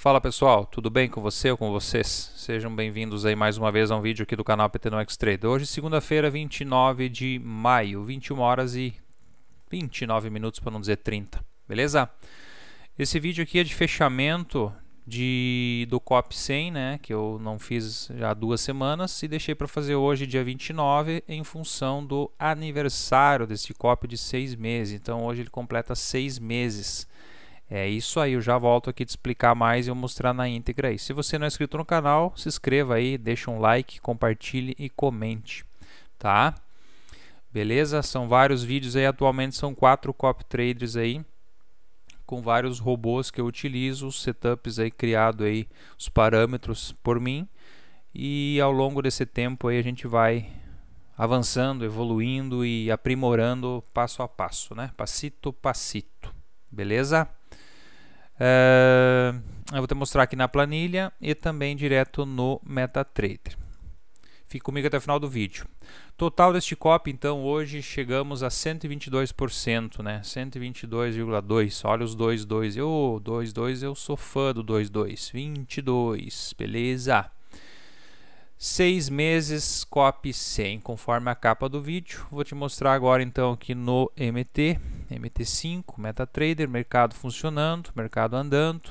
Fala pessoal, tudo bem com você ou com vocês? Sejam bem-vindos aí mais uma vez a um vídeo aqui do canal PT no X-Trade. Hoje, segunda-feira, 29 de maio, 21 horas e 29 minutos para não dizer 30, beleza? Esse vídeo aqui é de fechamento de do COP 100, né, que eu não fiz já há duas semanas e deixei para fazer hoje, dia 29, em função do aniversário desse COP de seis meses. Então hoje ele completa seis meses. É isso aí, eu já volto aqui te explicar mais e eu mostrar na íntegra aí. Se você não é inscrito no canal, se inscreva aí, deixa um like, compartilhe e comente, tá? Beleza? São vários vídeos aí, atualmente são quatro copy traders aí, com vários robôs que eu utilizo, os setups aí criado aí, os parâmetros por mim. E ao longo desse tempo aí a gente vai avançando, evoluindo e aprimorando passo a passo, né? Passito, passito. Beleza? Uh, eu vou te mostrar aqui na planilha e também direto no MetaTrader. Fique comigo até o final do vídeo. Total deste copy, então, hoje chegamos a 122%, né? 122,2. Olha os 2,2. Eu, 2,2, eu sou fã do 2,2. 22, beleza? Seis meses, copy 100, conforme a capa do vídeo. Vou te mostrar agora, então, aqui no MT. MT5, MetaTrader, mercado funcionando, mercado andando.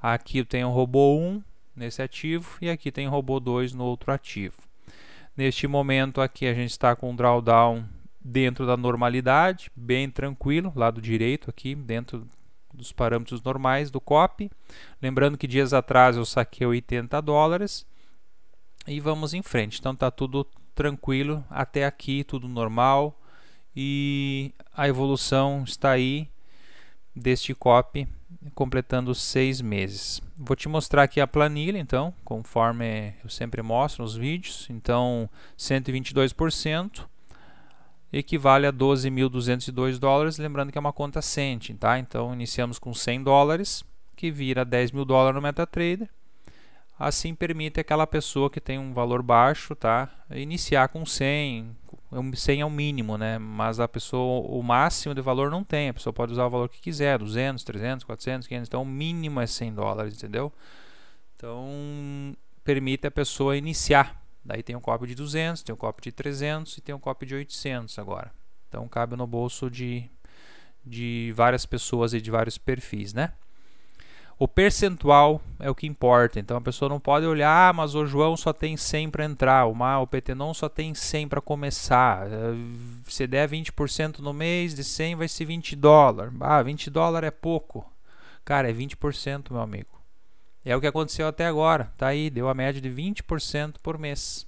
Aqui eu tenho o robô 1 nesse ativo e aqui tem o robô 2 no outro ativo. Neste momento aqui a gente está com o drawdown dentro da normalidade, bem tranquilo, lado direito aqui, dentro dos parâmetros normais do COP. Lembrando que dias atrás eu saquei 80 dólares e vamos em frente. Então está tudo tranquilo até aqui, tudo normal e a evolução está aí deste copy completando seis meses. Vou te mostrar aqui a planilha, então, conforme eu sempre mostro nos vídeos. Então, 122% equivale a 12.202 dólares, lembrando que é uma conta cente, tá? Então, iniciamos com 100 dólares, que vira 10.000 dólares no MetaTrader. Assim permite aquela pessoa que tem um valor baixo, tá? Iniciar com 100, 100 é o mínimo, né? Mas a pessoa, o máximo de valor não tem. A pessoa pode usar o valor que quiser, 200, 300, 400, 500. Então, o mínimo é 100 dólares, entendeu? Então, permite a pessoa iniciar. Daí tem um copo de 200, tem um copo de 300 e tem um copo de 800 agora. Então, cabe no bolso de, de várias pessoas e de vários perfis, né? O percentual é o que importa. Então a pessoa não pode olhar, ah, mas o João só tem 100 para entrar, o, Ma, o não só tem 100 para começar. Eh, se der 20% no mês, de 100 vai ser 20 dólares. Ah, 20 dólares é pouco. Cara, é 20%, meu amigo. É o que aconteceu até agora. Tá aí, deu a média de 20% por mês.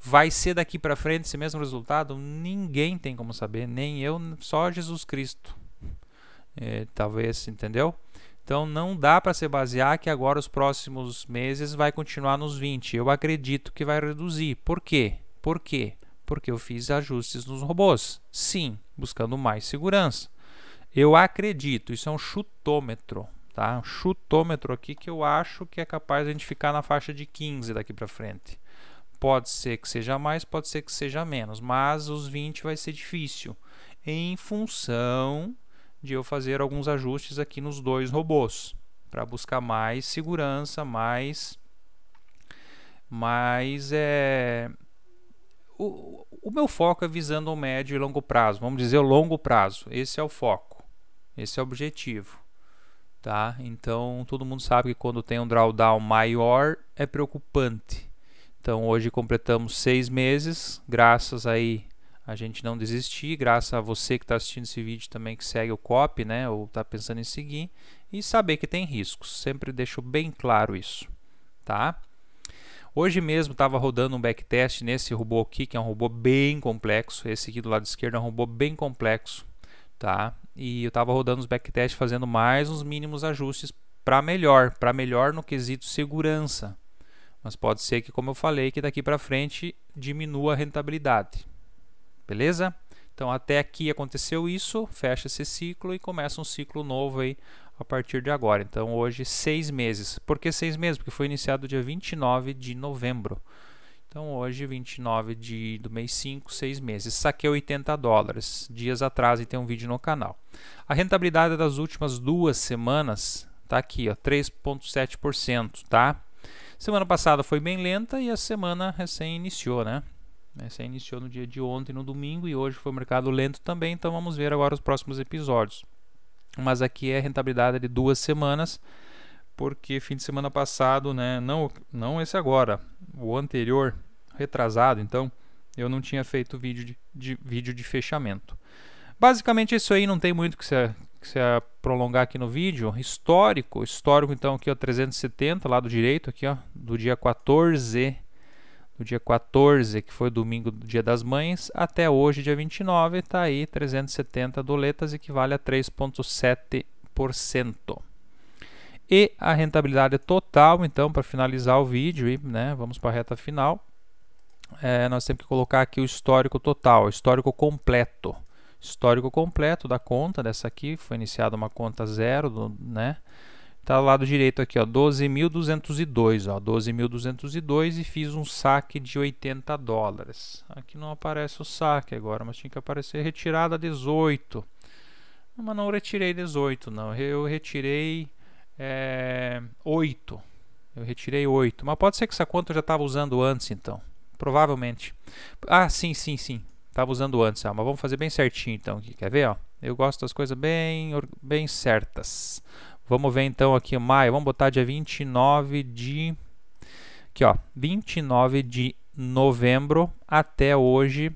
Vai ser daqui para frente esse mesmo resultado? Ninguém tem como saber, nem eu, só Jesus Cristo. É, talvez, entendeu? Então não dá para se basear que agora os próximos meses vai continuar nos 20. Eu acredito que vai reduzir. Por quê? Por quê? Porque eu fiz ajustes nos robôs. Sim, buscando mais segurança. Eu acredito, isso é um chutômetro, tá? Um chutômetro aqui que eu acho que é capaz de a gente ficar na faixa de 15 daqui para frente. Pode ser que seja mais, pode ser que seja menos, mas os 20 vai ser difícil em função de eu fazer alguns ajustes aqui nos dois robôs para buscar mais segurança, mais mas é o, o meu foco é visando o médio e longo prazo, vamos dizer o longo prazo. Esse é o foco. Esse é o objetivo. Tá? Então, todo mundo sabe que quando tem um drawdown maior é preocupante. Então, hoje completamos seis meses, graças aí a gente não desistir, graças a você que está assistindo esse vídeo também que segue o COP, né, ou está pensando em seguir, e saber que tem riscos. Sempre deixo bem claro isso, tá? Hoje mesmo estava rodando um backtest nesse robô aqui, que é um robô bem complexo. Esse aqui do lado esquerdo é um robô bem complexo, tá? E eu estava rodando os backtests fazendo mais uns mínimos ajustes para melhor, para melhor no quesito segurança. Mas pode ser que, como eu falei, que daqui para frente diminua a rentabilidade. Beleza? Então até aqui aconteceu isso, fecha esse ciclo e começa um ciclo novo aí a partir de agora. Então hoje seis meses. Por que seis meses? Porque foi iniciado dia 29 de novembro. Então hoje, 29 de, do mês 5, seis meses. Saquei 80 dólares. Dias atrás e tem um vídeo no canal. A rentabilidade das últimas duas semanas está aqui, ó, 3,7%, tá? Semana passada foi bem lenta e a semana recém iniciou, né? Né? Essa iniciou no dia de ontem, no domingo, e hoje foi o mercado lento também, então vamos ver agora os próximos episódios. Mas aqui é rentabilidade de duas semanas, porque fim de semana passado, né, não, não esse agora, o anterior, retrasado, então, eu não tinha feito vídeo de, de vídeo de fechamento. Basicamente isso aí, não tem muito que se, que se prolongar aqui no vídeo. Histórico, histórico então aqui ó, 370 lá do direito, aqui ó, do dia 14 do dia 14, que foi domingo Dia das Mães, até hoje, dia 29, está aí 370 doletas, equivale a 3,7%. E a rentabilidade total, então, para finalizar o vídeo, e, né, vamos para a reta final, é, nós temos que colocar aqui o histórico total, histórico completo. Histórico completo da conta dessa aqui, foi iniciada uma conta zero, do, né? Está do lado direito aqui, ó, 12.202, ó, 12.202 e fiz um saque de 80 dólares. Aqui não aparece o saque agora, mas tinha que aparecer retirada 18. Mas não retirei 18, não. Eu retirei é, eh, 8. Eu retirei 8. Mas pode ser que essa conta eu já estava usando antes, então. Provavelmente. Ah, sim, sim, sim. Estava usando antes. Ah, mas vamos fazer bem certinho, então. Aqui. Quer ver? Ó? Eu gosto das coisas bem, bem certas. Vamos ver então aqui maio, vamos botar dia 29 de aqui, ó, 29 de novembro até hoje,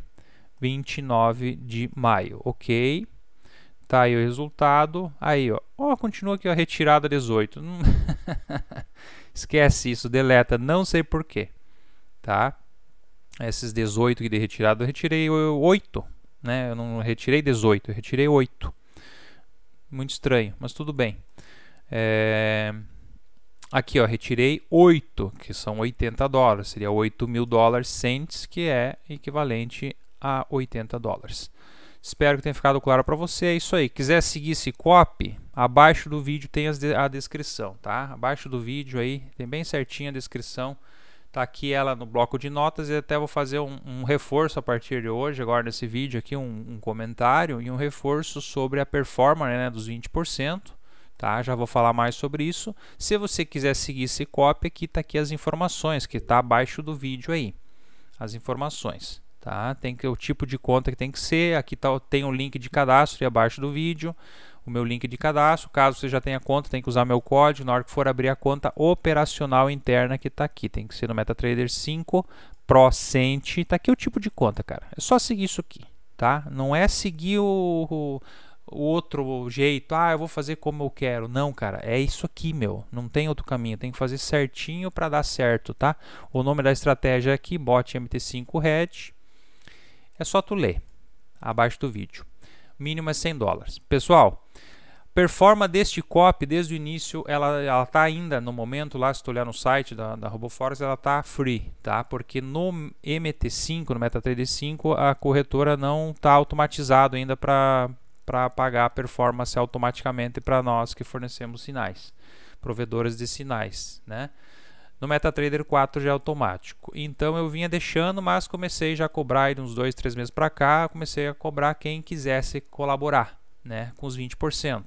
29 de maio, OK? Tá aí o resultado. Aí, ó. ó continua aqui a retirada 18. Hum, esquece isso, deleta, não sei porquê. Tá? Esses 18 que de retirado, eu retirei 8. Né? Eu não retirei 18, eu retirei 8. Muito estranho, mas tudo bem. É... Aqui, ó, retirei 8, que são 80 dólares. Seria 8 mil dólares cents, que é equivalente a 80 dólares. Espero que tenha ficado claro para você. É isso aí. Quiser seguir esse copy, abaixo do vídeo tem a descrição, tá? Abaixo do vídeo aí tem bem certinho a descrição. Tá aqui ela no bloco de notas e até vou fazer um, um reforço a partir de hoje, agora nesse vídeo aqui, um, um comentário e um reforço sobre a performance né, dos 20%. Tá? Já vou falar mais sobre isso. Se você quiser seguir esse copy aqui, está aqui as informações que está abaixo do vídeo aí. As informações, tá? Tem que o tipo de conta que tem que ser. Aqui tá, tem o um link de cadastro e abaixo do vídeo o meu link de cadastro. Caso você já tenha conta, tem que usar meu código. Na hora que for abrir a conta operacional interna que está aqui, tem que ser no MetaTrader 5 Procente. Está aqui o tipo de conta, cara. É só seguir isso aqui, tá? Não é seguir o, o outro jeito, ah, eu vou fazer como eu quero. Não, cara, é isso aqui, meu. Não tem outro caminho, tem que fazer certinho para dar certo, tá? O nome da estratégia é aqui, bot MT5 Red. É só tu ler abaixo do vídeo. Mínimo é 100 dólares. Pessoal, performa deste copy desde o início, ela ela tá ainda no momento lá, se tu olhar no site da, da RoboForce, ela tá free, tá? Porque no MT5, no MetaTrader 5, a corretora não tá automatizado ainda para para apagar a performance automaticamente para nós que fornecemos sinais, provedores de sinais, né? No MetaTrader 4 já é automático. Então eu vinha deixando, mas comecei já a cobrar uns dois, três meses para cá, comecei a cobrar quem quisesse colaborar, né, com os 20%.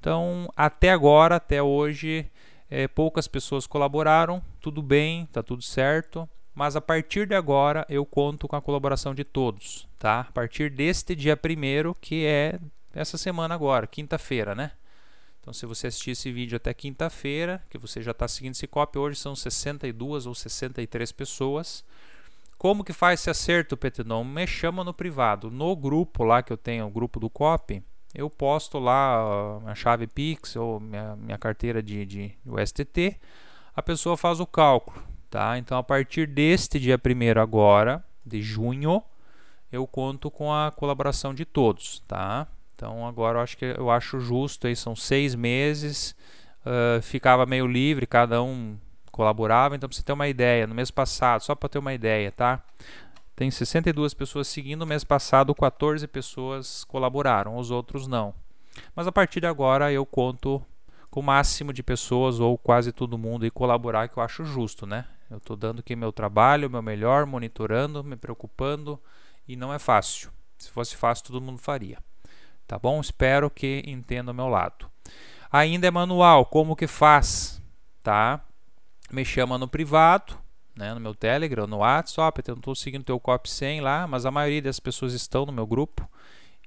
Então, até agora, até hoje, é, poucas pessoas colaboraram, tudo bem, tá tudo certo mas a partir de agora eu conto com a colaboração de todos, tá? A partir deste dia primeiro, que é essa semana agora, quinta-feira, né? Então, se você assistir esse vídeo até quinta-feira, que você já está seguindo esse copy, hoje são 62 ou 63 pessoas. Como que faz esse acerto, Petidão? Me chama no privado. No grupo lá que eu tenho, o grupo do copy, eu posto lá ah, a chave Pix ou minha, minha carteira de, de USDT. A pessoa faz o cálculo. Tá? Então, a partir deste dia primeiro agora, de junho, eu conto com a colaboração de todos. Tá? Então, agora eu acho, que, eu acho justo, aí são seis meses, uh, ficava meio livre, cada um colaborava. Então, para você ter uma ideia, no mês passado, só para ter uma ideia, tá? Tem 62 pessoas seguindo, no mês passado 14 pessoas colaboraram, os outros não. Mas a partir de agora eu conto com o máximo de pessoas ou quase todo mundo e colaborar, que eu acho justo, né? Eu estou dando aqui meu trabalho, meu melhor, monitorando, me preocupando e não é fácil. Se fosse fácil, todo mundo faria. Tá bom? Espero que entenda o meu lado. Ainda é manual, como que faz? Tá? Me chama no privado, né, no meu Telegram, no WhatsApp, eu estou seguindo o teu COP 100 lá, mas a maioria das pessoas estão no meu grupo,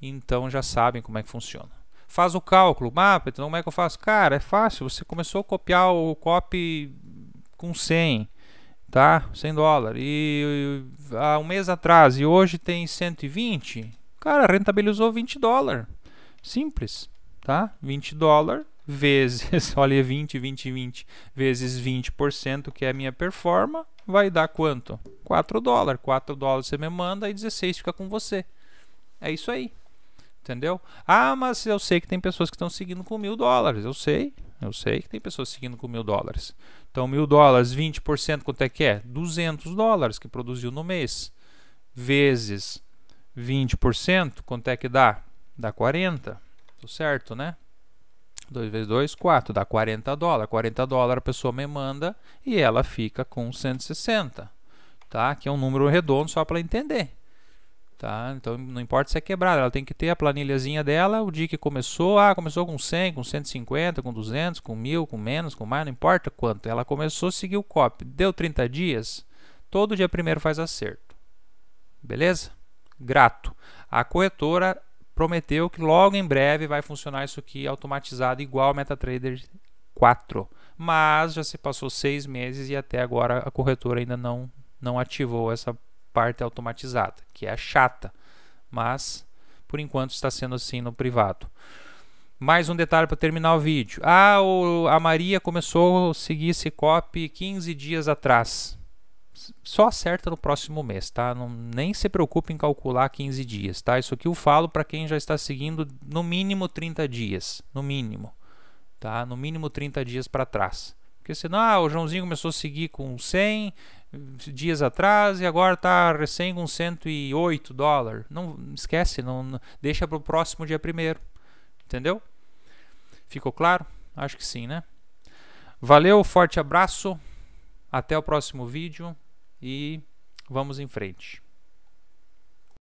então já sabem como é que funciona. Faz o cálculo, mapa, ah, então como é que eu faço? Cara, é fácil, você começou a copiar o COP com 100, tá? 100 dólares. E, e há um mês atrás e hoje tem 120. Cara, rentabilizou 20 dólares. Simples, tá? 20 dólares vezes, olha 20, 20, 20, vezes 20% que é a minha performance, vai dar quanto? 4 dólares. 4 dólares você me manda e 16 fica com você. É isso aí. Entendeu? Ah, mas eu sei que tem pessoas que estão seguindo com mil dólares. Eu sei, eu sei que tem pessoas seguindo com mil dólares. Então, mil dólares, 20%, quanto é que é? 200 dólares que produziu no mês. Vezes 20%, quanto é que dá? Dá 40, tudo certo, né? 2 vezes 2, 4, dá 40 dólares. 40 dólares a pessoa me manda e ela fica com 160, tá? Que é um número redondo só para entender. Tá? Então não importa se é quebrada, ela tem que ter a planilhazinha dela, o dia que começou, ah, começou com 100, com 150, com 200, com 1000, com menos, com mais, não importa quanto. Ela começou a seguir o copy, deu 30 dias, todo dia primeiro faz acerto. Beleza? Grato. A corretora prometeu que logo em breve vai funcionar isso aqui automatizado igual ao MetaTrader 4. Mas já se passou seis meses e até agora a corretora ainda não, não ativou essa parte automatizada, que é a chata, mas por enquanto está sendo assim no privado. Mais um detalhe para terminar o vídeo. Ah, o, a Maria começou a seguir esse cop 15 dias atrás. Só acerta no próximo mês, tá? Não, nem se preocupe em calcular 15 dias, tá? Isso aqui eu falo para quem já está seguindo no mínimo 30 dias, no mínimo, tá? No mínimo 30 dias para trás. Porque senão, ah, o Joãozinho começou a seguir com 100 dias atrás e agora está recém com 108 dólares. Não esquece, não deixa para o próximo dia primeiro. Entendeu? Ficou claro? Acho que sim, né? Valeu, forte abraço. Até o próximo vídeo e vamos em frente.